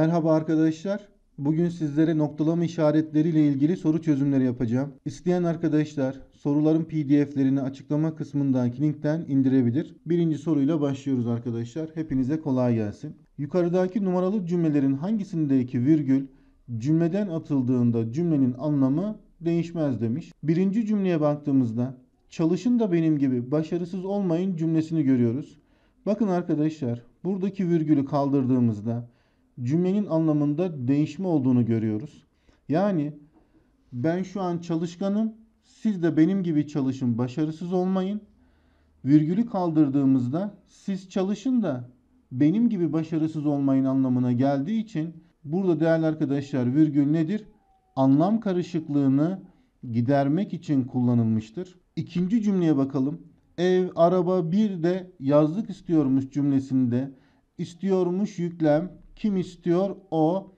Merhaba arkadaşlar. Bugün sizlere noktalama işaretleriyle ilgili soru çözümleri yapacağım. İsteyen arkadaşlar soruların pdf'lerini açıklama kısmındaki linkten indirebilir. Birinci soruyla başlıyoruz arkadaşlar. Hepinize kolay gelsin. Yukarıdaki numaralı cümlelerin hangisindeki virgül cümleden atıldığında cümlenin anlamı değişmez demiş. Birinci cümleye baktığımızda çalışın da benim gibi başarısız olmayın cümlesini görüyoruz. Bakın arkadaşlar buradaki virgülü kaldırdığımızda cümlenin anlamında değişme olduğunu görüyoruz. Yani ben şu an çalışkanım, siz de benim gibi çalışın, başarısız olmayın. Virgülü kaldırdığımızda siz çalışın da benim gibi başarısız olmayın anlamına geldiği için burada değerli arkadaşlar virgül nedir? Anlam karışıklığını gidermek için kullanılmıştır. İkinci cümleye bakalım. Ev, araba bir de yazlık istiyormuş cümlesinde istiyormuş yüklem kim istiyor? O.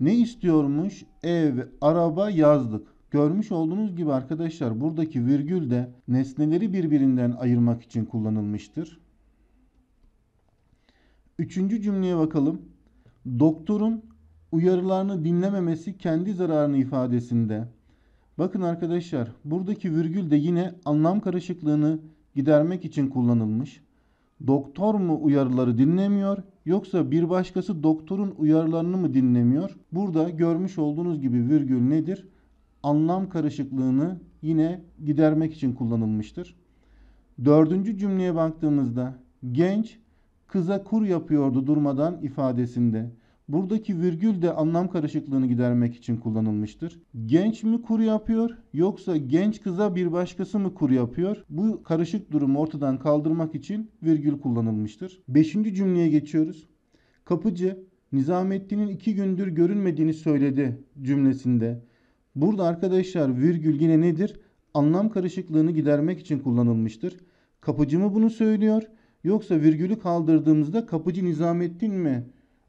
Ne istiyormuş? Ev, araba yazdık. Görmüş olduğunuz gibi arkadaşlar buradaki virgül de nesneleri birbirinden ayırmak için kullanılmıştır. Üçüncü cümleye bakalım. Doktorun uyarılarını dinlememesi kendi zararını ifadesinde. Bakın arkadaşlar buradaki virgül de yine anlam karışıklığını gidermek için kullanılmış. Doktor mu uyarıları dinlemiyor Yoksa bir başkası doktorun uyarılarını mı dinlemiyor? Burada görmüş olduğunuz gibi virgül nedir? Anlam karışıklığını yine gidermek için kullanılmıştır. Dördüncü cümleye baktığımızda genç kıza kur yapıyordu durmadan ifadesinde Buradaki virgül de anlam karışıklığını gidermek için kullanılmıştır. Genç mi kur yapıyor yoksa genç kıza bir başkası mı kur yapıyor? Bu karışık durumu ortadan kaldırmak için virgül kullanılmıştır. Beşinci cümleye geçiyoruz. Kapıcı Nizamettin'in iki gündür görünmediğini söyledi cümlesinde. Burada arkadaşlar virgül yine nedir? Anlam karışıklığını gidermek için kullanılmıştır. Kapıcı mı bunu söylüyor? Yoksa virgülü kaldırdığımızda kapıcı Nizamettin mi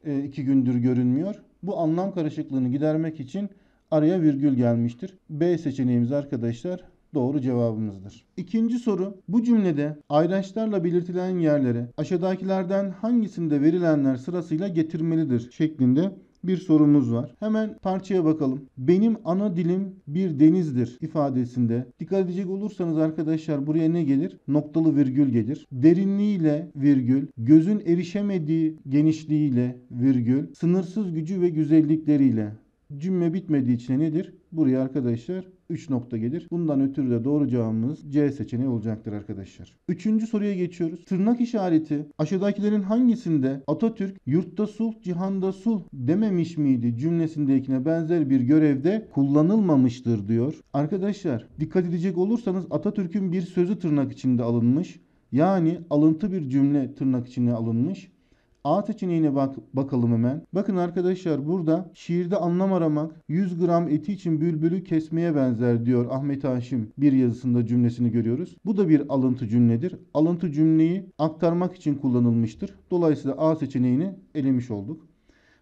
e, iki gündür görünmüyor. Bu anlam karışıklığını gidermek için araya virgül gelmiştir. B seçeneğimiz arkadaşlar doğru cevabımızdır. İkinci soru bu cümlede ayraçlarla belirtilen yerlere aşağıdakilerden hangisinde verilenler sırasıyla getirmelidir şeklinde bir sorumuz var. Hemen parçaya bakalım. Benim ana dilim bir denizdir ifadesinde. Dikkat edecek olursanız arkadaşlar buraya ne gelir? Noktalı virgül gelir. Derinliğiyle virgül, gözün erişemediği genişliğiyle virgül, sınırsız gücü ve güzellikleriyle. Cümle bitmediği için nedir? Buraya arkadaşlar 3 nokta gelir. Bundan ötürü de doğru cevabımız C seçeneği olacaktır arkadaşlar. Üçüncü soruya geçiyoruz. Tırnak işareti aşağıdakilerin hangisinde Atatürk yurtta sulh cihanda sulh dememiş miydi cümlesindekine benzer bir görevde kullanılmamıştır diyor. Arkadaşlar dikkat edecek olursanız Atatürk'ün bir sözü tırnak içinde alınmış. Yani alıntı bir cümle tırnak içine alınmış. A seçeneğine bak bakalım hemen. Bakın arkadaşlar burada şiirde anlam aramak 100 gram eti için bülbülü kesmeye benzer diyor Ahmet Haşim bir yazısında cümlesini görüyoruz. Bu da bir alıntı cümledir. Alıntı cümleyi aktarmak için kullanılmıştır. Dolayısıyla A seçeneğini elemiş olduk.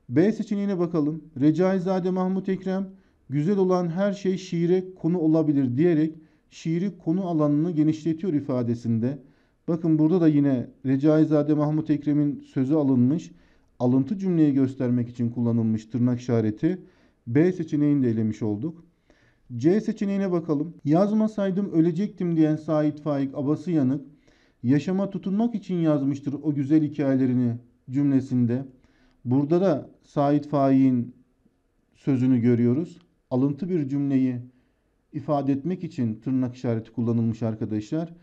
B seçeneğine bakalım. Recaizade Mahmut Ekrem güzel olan her şey şiire konu olabilir diyerek şiiri konu alanını genişletiyor ifadesinde Bakın burada da yine Recaizade Mahmut Ekrem'in sözü alınmış. Alıntı cümleyi göstermek için kullanılmış tırnak işareti. B seçeneğini de elemiş olduk. C seçeneğine bakalım. Yazmasaydım ölecektim diyen Sait Faik Abası Yanık, yaşama tutunmak için yazmıştır o güzel hikayelerini cümlesinde. Burada da Sait Faik'in sözünü görüyoruz. Alıntı bir cümleyi ifade etmek için tırnak işareti kullanılmış arkadaşlar.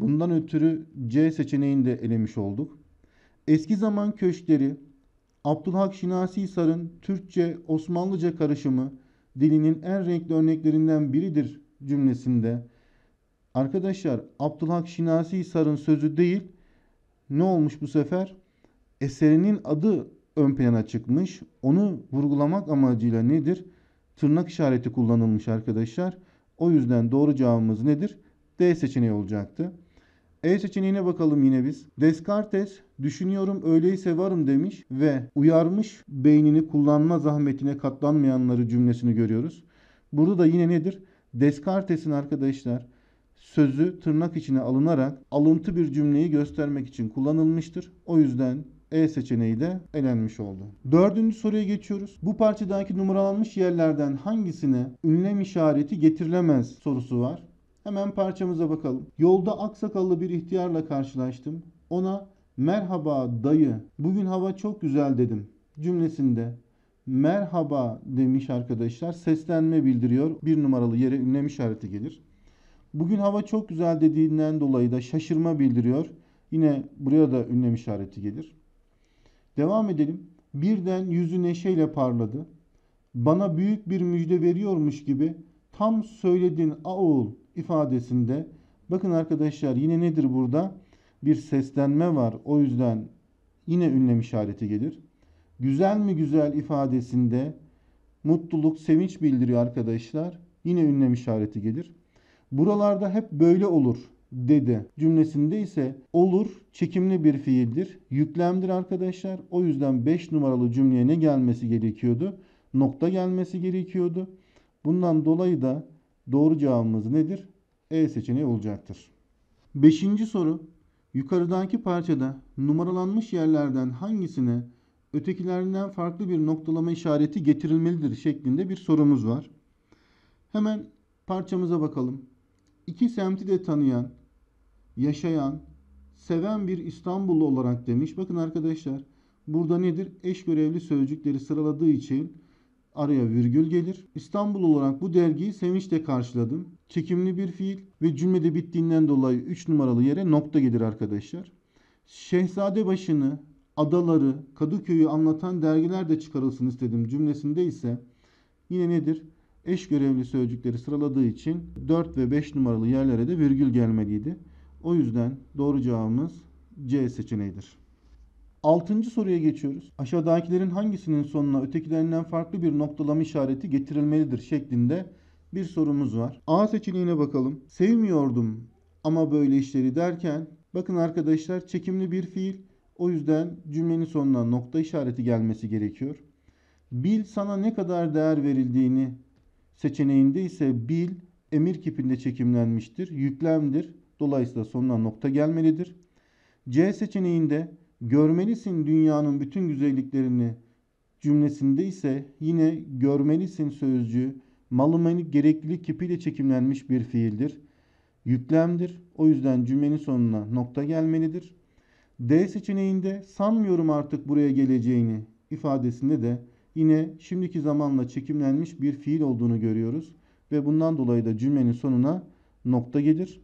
Bundan ötürü C seçeneğini de elemiş olduk. Eski zaman köşkleri Abdülhak Şinasi Sar'ın Türkçe-Osmanlıca karışımı dilinin en renkli örneklerinden biridir cümlesinde. Arkadaşlar Abdülhak Şinasi Sar'ın sözü değil ne olmuş bu sefer? Eserinin adı ön plana çıkmış. Onu vurgulamak amacıyla nedir? Tırnak işareti kullanılmış arkadaşlar. O yüzden doğru cevabımız nedir? D seçeneği olacaktı. E seçeneğine bakalım yine biz. Descartes düşünüyorum öyleyse varım demiş ve uyarmış beynini kullanma zahmetine katlanmayanları cümlesini görüyoruz. Burada da yine nedir? Descartes'in arkadaşlar sözü tırnak içine alınarak alıntı bir cümleyi göstermek için kullanılmıştır. O yüzden e seçeneği de elenmiş oldu. Dördüncü soruya geçiyoruz. Bu parçadaki numaralanmış yerlerden hangisine ünlem işareti getirilemez sorusu var. Hemen parçamıza bakalım. Yolda aksakallı bir ihtiyarla karşılaştım. Ona merhaba dayı bugün hava çok güzel dedim cümlesinde merhaba demiş arkadaşlar. Seslenme bildiriyor. Bir numaralı yere ünlem işareti gelir. Bugün hava çok güzel dediğinden dolayı da şaşırma bildiriyor. Yine buraya da ünlem işareti gelir. Devam edelim. Birden yüzü neşeyle parladı. Bana büyük bir müjde veriyormuş gibi tam söyledin a oğul ifadesinde bakın arkadaşlar yine nedir burada? Bir seslenme var. O yüzden yine ünlem işareti gelir. Güzel mi güzel ifadesinde mutluluk, sevinç bildiriyor arkadaşlar. Yine ünlem işareti gelir. Buralarda hep böyle olur dedi. Cümlesinde ise olur çekimli bir fiildir. Yüklemdir arkadaşlar. O yüzden 5 numaralı cümleye ne gelmesi gerekiyordu? Nokta gelmesi gerekiyordu. Bundan dolayı da Doğru cevabımız nedir? E seçeneği olacaktır. Beşinci soru. Yukarıdaki parçada numaralanmış yerlerden hangisine ötekilerinden farklı bir noktalama işareti getirilmelidir şeklinde bir sorumuz var. Hemen parçamıza bakalım. İki semti de tanıyan, yaşayan, seven bir İstanbullu olarak demiş. Bakın arkadaşlar burada nedir? Eş görevli sözcükleri sıraladığı için araya virgül gelir. İstanbul olarak bu dergiyi sevinçle karşıladım. Çekimli bir fiil ve cümlede bittiğinden dolayı 3 numaralı yere nokta gelir arkadaşlar. Şehzade başını, adaları, Kadıköy'ü anlatan dergiler de çıkarılsın istedim cümlesinde ise yine nedir? Eş görevli sözcükleri sıraladığı için 4 ve 5 numaralı yerlere de virgül gelmeliydi. O yüzden doğru cevabımız C seçeneğidir. Altıncı soruya geçiyoruz. Aşağıdakilerin hangisinin sonuna ötekilerinden farklı bir noktalama işareti getirilmelidir şeklinde bir sorumuz var. A seçeneğine bakalım. Sevmiyordum ama böyle işleri derken bakın arkadaşlar çekimli bir fiil. O yüzden cümlenin sonuna nokta işareti gelmesi gerekiyor. Bil sana ne kadar değer verildiğini seçeneğinde ise bil emir kipinde çekimlenmiştir. Yüklemdir. Dolayısıyla sonuna nokta gelmelidir. C seçeneğinde Görmelisin dünyanın bütün güzelliklerini cümlesinde ise yine görmelisin sözcüğü malumeni gerekli kipiyle çekimlenmiş bir fiildir. Yüklemdir. O yüzden cümlenin sonuna nokta gelmelidir. D seçeneğinde sanmıyorum artık buraya geleceğini ifadesinde de yine şimdiki zamanla çekimlenmiş bir fiil olduğunu görüyoruz ve bundan dolayı da cümlenin sonuna nokta gelir.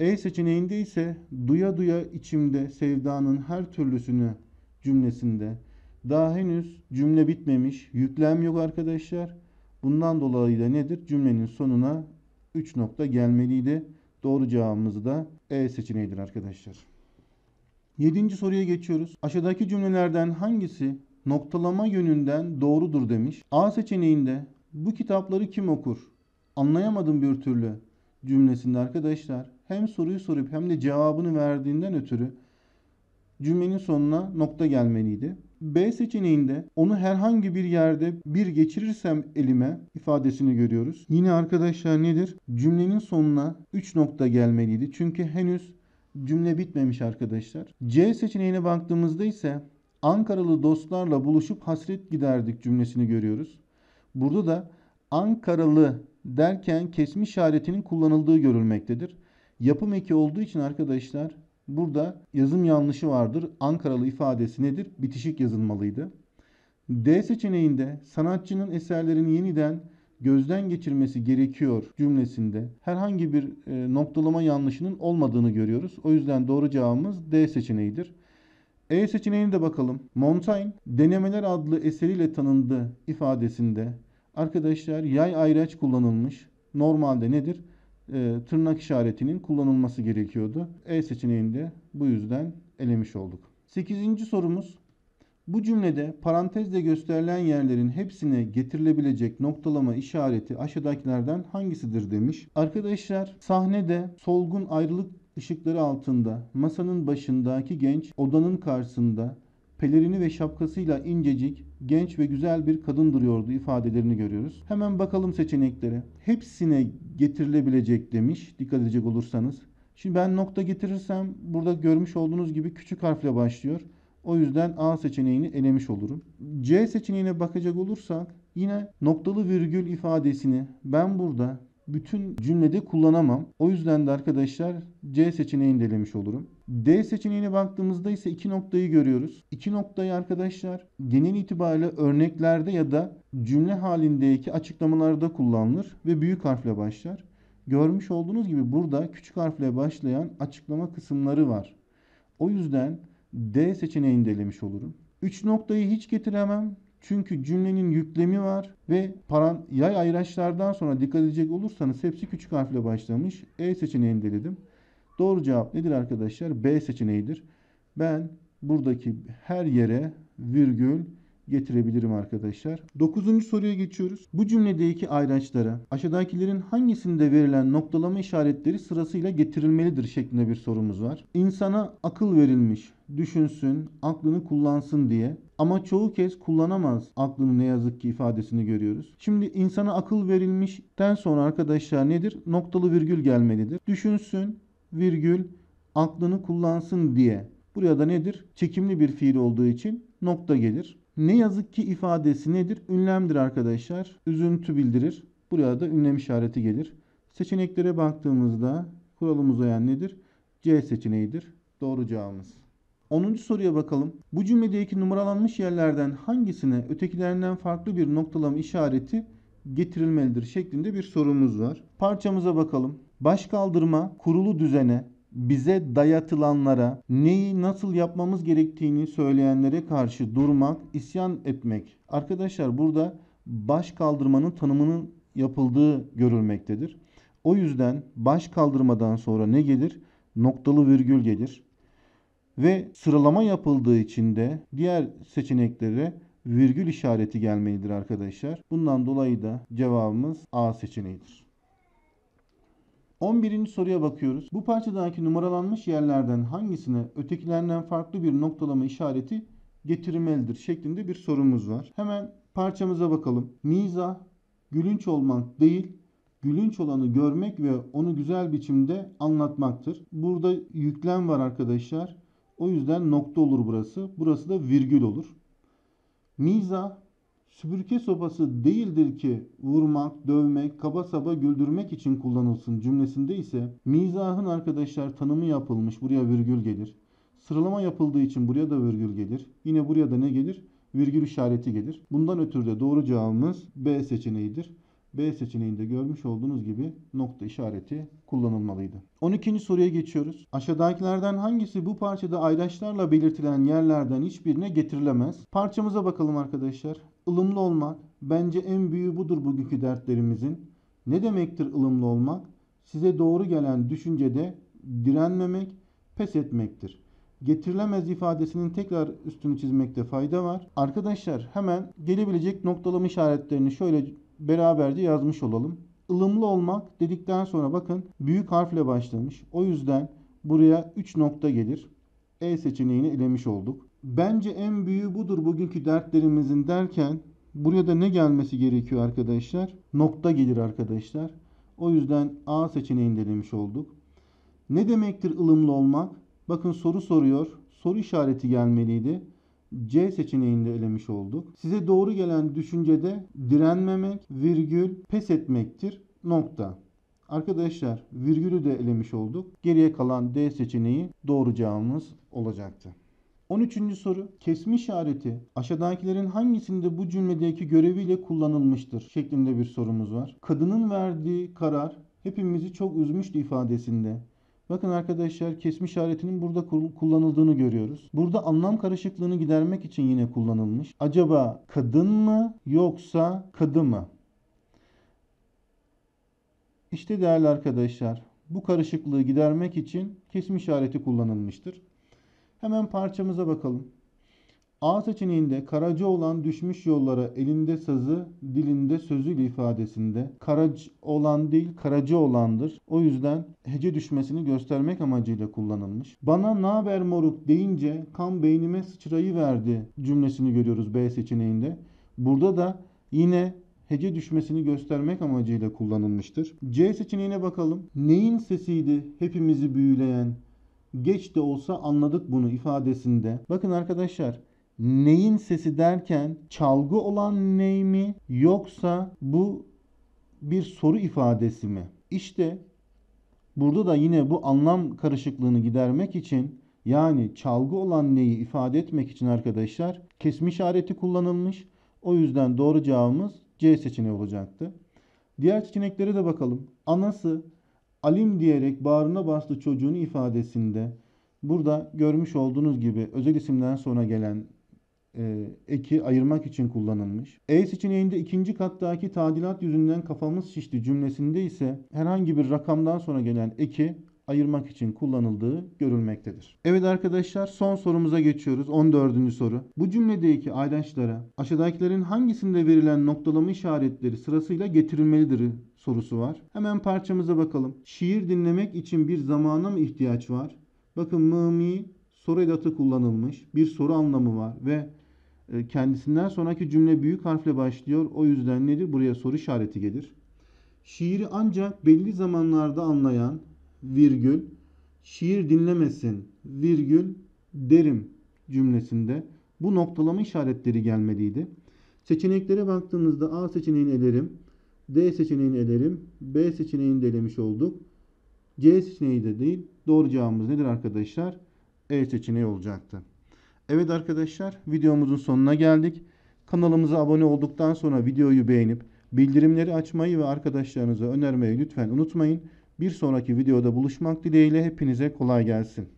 E seçeneğinde ise duya duya içimde sevdanın her türlüsünü cümlesinde daha henüz cümle bitmemiş, yüklem yok arkadaşlar. Bundan dolayı da nedir? Cümlenin sonuna 3 nokta gelmeliydi. Doğru cevabımız da E seçeneğidir arkadaşlar. 7. soruya geçiyoruz. Aşağıdaki cümlelerden hangisi noktalama yönünden doğrudur demiş. A seçeneğinde bu kitapları kim okur? Anlayamadım bir türlü cümlesinde arkadaşlar hem soruyu sorup hem de cevabını verdiğinden ötürü cümlenin sonuna nokta gelmeliydi. B seçeneğinde onu herhangi bir yerde bir geçirirsem elime ifadesini görüyoruz. Yine arkadaşlar nedir? Cümlenin sonuna 3 nokta gelmeliydi. Çünkü henüz cümle bitmemiş arkadaşlar. C seçeneğine baktığımızda ise Ankaralı dostlarla buluşup hasret giderdik cümlesini görüyoruz. Burada da Ankaralı derken kesme işaretinin kullanıldığı görülmektedir. Yapım eki olduğu için arkadaşlar burada yazım yanlışı vardır. Ankaralı ifadesi nedir? Bitişik yazılmalıydı. D seçeneğinde sanatçının eserlerini yeniden gözden geçirmesi gerekiyor cümlesinde herhangi bir e, noktalama yanlışının olmadığını görüyoruz. O yüzden doğru cevabımız D seçeneğidir. E seçeneğine de bakalım. Montaigne Denemeler adlı eseriyle tanındı ifadesinde arkadaşlar yay ayraç kullanılmış. Normalde nedir? e, tırnak işaretinin kullanılması gerekiyordu. E seçeneğinde bu yüzden elemiş olduk. 8. sorumuz bu cümlede parantezde gösterilen yerlerin hepsine getirilebilecek noktalama işareti aşağıdakilerden hangisidir demiş. Arkadaşlar sahnede solgun ayrılık ışıkları altında masanın başındaki genç odanın karşısında pelerini ve şapkasıyla incecik, genç ve güzel bir kadın duruyordu ifadelerini görüyoruz. Hemen bakalım seçeneklere. Hepsine getirilebilecek demiş dikkat edecek olursanız. Şimdi ben nokta getirirsem burada görmüş olduğunuz gibi küçük harfle başlıyor. O yüzden A seçeneğini elemiş olurum. C seçeneğine bakacak olursak yine noktalı virgül ifadesini ben burada bütün cümlede kullanamam. O yüzden de arkadaşlar C seçeneğini de elemiş olurum. D seçeneğine baktığımızda ise iki noktayı görüyoruz. İki noktayı arkadaşlar genel itibariyle örneklerde ya da cümle halindeki açıklamalarda kullanılır ve büyük harfle başlar. Görmüş olduğunuz gibi burada küçük harfle başlayan açıklama kısımları var. O yüzden D seçeneğini de elemiş olurum. Üç noktayı hiç getiremem. Çünkü cümlenin yüklemi var ve paran yay ayraçlardan sonra dikkat edecek olursanız hepsi küçük harfle başlamış. E seçeneğini deledim. Doğru cevap nedir arkadaşlar? B seçeneğidir. Ben buradaki her yere virgül getirebilirim arkadaşlar. Dokuzuncu soruya geçiyoruz. Bu cümledeki ayraçlara aşağıdakilerin hangisinde verilen noktalama işaretleri sırasıyla getirilmelidir şeklinde bir sorumuz var. İnsana akıl verilmiş, düşünsün, aklını kullansın diye ama çoğu kez kullanamaz aklını ne yazık ki ifadesini görüyoruz. Şimdi insana akıl verilmişten sonra arkadaşlar nedir? Noktalı virgül gelmelidir. Düşünsün, virgül aklını kullansın diye. Buraya da nedir? Çekimli bir fiil olduğu için nokta gelir. Ne yazık ki ifadesi nedir? Ünlemdir arkadaşlar. Üzüntü bildirir. Buraya da ünlem işareti gelir. Seçeneklere baktığımızda kuralımız olan nedir? C seçeneğidir. Doğru cevabımız. 10. soruya bakalım. Bu cümledeki numaralanmış yerlerden hangisine ötekilerinden farklı bir noktalama işareti getirilmelidir şeklinde bir sorumuz var. Parçamıza bakalım. Başkaldırma kurulu düzene, bize dayatılanlara, neyi nasıl yapmamız gerektiğini söyleyenlere karşı durmak, isyan etmek. Arkadaşlar burada baş kaldırmanın tanımının yapıldığı görülmektedir. O yüzden baş kaldırmadan sonra ne gelir? Noktalı virgül gelir. Ve sıralama yapıldığı için de diğer seçeneklere virgül işareti gelmelidir arkadaşlar. Bundan dolayı da cevabımız A seçeneğidir. 11. soruya bakıyoruz. Bu parçadaki numaralanmış yerlerden hangisine ötekilerinden farklı bir noktalama işareti getirilmelidir şeklinde bir sorumuz var. Hemen parçamıza bakalım. Miza, gülünç olmak değil, gülünç olanı görmek ve onu güzel biçimde anlatmaktır. Burada yüklem var arkadaşlar. O yüzden nokta olur burası. Burası da virgül olur. Miza Süpürge sopası değildir ki vurmak, dövmek, kaba saba güldürmek için kullanılsın cümlesinde ise mizahın arkadaşlar tanımı yapılmış. Buraya virgül gelir. Sıralama yapıldığı için buraya da virgül gelir. Yine buraya da ne gelir? Virgül işareti gelir. Bundan ötürü de doğru cevabımız B seçeneğidir. B seçeneğinde görmüş olduğunuz gibi nokta işareti kullanılmalıydı. 12. soruya geçiyoruz. Aşağıdakilerden hangisi bu parçada ayraçlarla belirtilen yerlerden hiçbirine getirilemez? Parçamıza bakalım arkadaşlar ılımlı olmak bence en büyüğü budur bugünkü dertlerimizin. Ne demektir ılımlı olmak? Size doğru gelen düşüncede direnmemek, pes etmektir. Getirilemez ifadesinin tekrar üstünü çizmekte fayda var. Arkadaşlar hemen gelebilecek noktalama işaretlerini şöyle beraberce yazmış olalım. Ilımlı olmak dedikten sonra bakın büyük harfle başlamış. O yüzden buraya 3 nokta gelir. E seçeneğini elemiş olduk. Bence en büyüğü budur bugünkü dertlerimizin derken buraya da ne gelmesi gerekiyor arkadaşlar? Nokta gelir arkadaşlar. O yüzden A seçeneğini de olduk. Ne demektir ılımlı olmak? Bakın soru soruyor. Soru işareti gelmeliydi. C seçeneğini elemiş olduk. Size doğru gelen düşüncede direnmemek, virgül, pes etmektir. Nokta. Arkadaşlar virgülü de elemiş olduk. Geriye kalan D seçeneği doğru cevabımız olacaktı. 13. soru. Kesme işareti aşağıdakilerin hangisinde bu cümledeki göreviyle kullanılmıştır şeklinde bir sorumuz var. Kadının verdiği karar hepimizi çok üzmüştü ifadesinde. Bakın arkadaşlar kesme işaretinin burada kullanıldığını görüyoruz. Burada anlam karışıklığını gidermek için yine kullanılmış. Acaba kadın mı yoksa kadı mı? İşte değerli arkadaşlar bu karışıklığı gidermek için kesme işareti kullanılmıştır. Hemen parçamıza bakalım. A seçeneğinde karaca olan düşmüş yollara elinde sazı, dilinde sözüyle ifadesinde karac olan değil karacı olandır. O yüzden hece düşmesini göstermek amacıyla kullanılmış. Bana naber moruk deyince kan beynime sıçrayı verdi cümlesini görüyoruz B seçeneğinde. Burada da yine hece düşmesini göstermek amacıyla kullanılmıştır. C seçeneğine bakalım. Neyin sesiydi hepimizi büyüleyen, geç de olsa anladık bunu ifadesinde. Bakın arkadaşlar neyin sesi derken çalgı olan ney mi yoksa bu bir soru ifadesi mi? İşte burada da yine bu anlam karışıklığını gidermek için yani çalgı olan neyi ifade etmek için arkadaşlar kesme işareti kullanılmış. O yüzden doğru cevabımız C seçeneği olacaktı. Diğer seçeneklere de bakalım. Anası alim diyerek bağrına bastı çocuğunu ifadesinde burada görmüş olduğunuz gibi özel isimden sonra gelen e, eki ayırmak için kullanılmış. Eys için seçeneğinde ikinci kattaki tadilat yüzünden kafamız şişti cümlesinde ise herhangi bir rakamdan sonra gelen eki ayırmak için kullanıldığı görülmektedir. Evet arkadaşlar son sorumuza geçiyoruz. 14. soru. Bu cümledeki aydaşlara aşağıdakilerin hangisinde verilen noktalama işaretleri sırasıyla getirilmelidir sorusu var. Hemen parçamıza bakalım. Şiir dinlemek için bir zamana mı ihtiyaç var? Bakın mımi soru edatı kullanılmış. Bir soru anlamı var ve e, kendisinden sonraki cümle büyük harfle başlıyor. O yüzden nedir? Buraya soru işareti gelir. Şiiri ancak belli zamanlarda anlayan virgül şiir dinlemesin virgül derim cümlesinde bu noktalama işaretleri gelmeliydi. Seçeneklere baktığımızda A seçeneğini elerim. D seçeneğini elerim. B seçeneğini de elemiş olduk. C seçeneği de değil. Doğru cevabımız nedir arkadaşlar? E seçeneği olacaktı. Evet arkadaşlar videomuzun sonuna geldik. Kanalımıza abone olduktan sonra videoyu beğenip bildirimleri açmayı ve arkadaşlarınıza önermeyi lütfen unutmayın. Bir sonraki videoda buluşmak dileğiyle hepinize kolay gelsin.